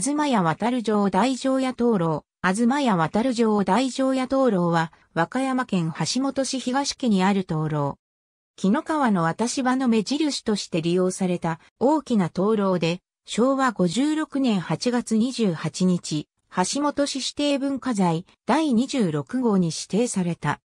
東屋渡城大城屋灯籠、東屋渡城大城屋灯籠は、和歌山県橋本市東区にある灯籠。木の川の渡し場の目印として利用された大きな灯籠で、昭和56年8月28日、橋本市指定文化財第26号に指定された。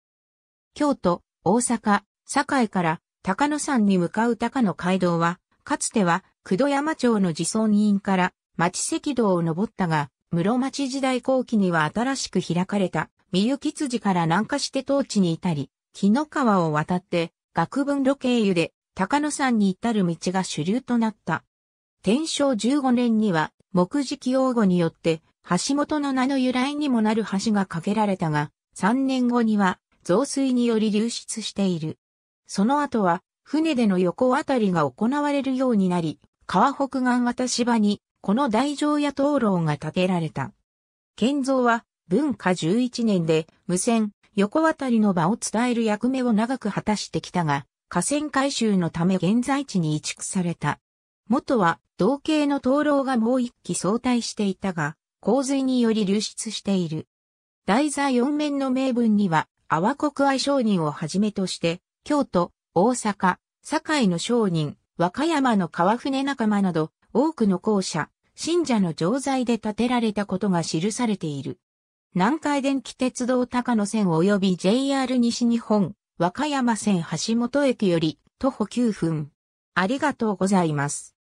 京都、大阪、堺から高野山に向かう高野街道は、かつては、九度山町の自尊委員から町赤道を登ったが、室町時代後期には新しく開かれた、三行辻から南下して当地に至り、木の川を渡って、学文路経由で、高野山に至る道が主流となった。天正15年には、木敷用語によって、橋本の名の由来にもなる橋が架けられたが、3年後には増水により流出している。その後は船での横渡りが行われるようになり、川北岸渡し場にこの大乗や灯籠が建てられた。建造は文化11年で無線、横渡りの場を伝える役目を長く果たしてきたが、河川改修のため現在地に移築された。元は同型の灯籠がもう一基相対していたが、洪水により流出している。台座四面の名文には、阿波国愛商人をはじめとして、京都、大阪、堺の商人、和歌山の川船仲間など、多くの校舎、信者の錠剤で建てられたことが記されている。南海電気鉄道高野線及び JR 西日本、和歌山線橋本駅より徒歩9分。ありがとうございます。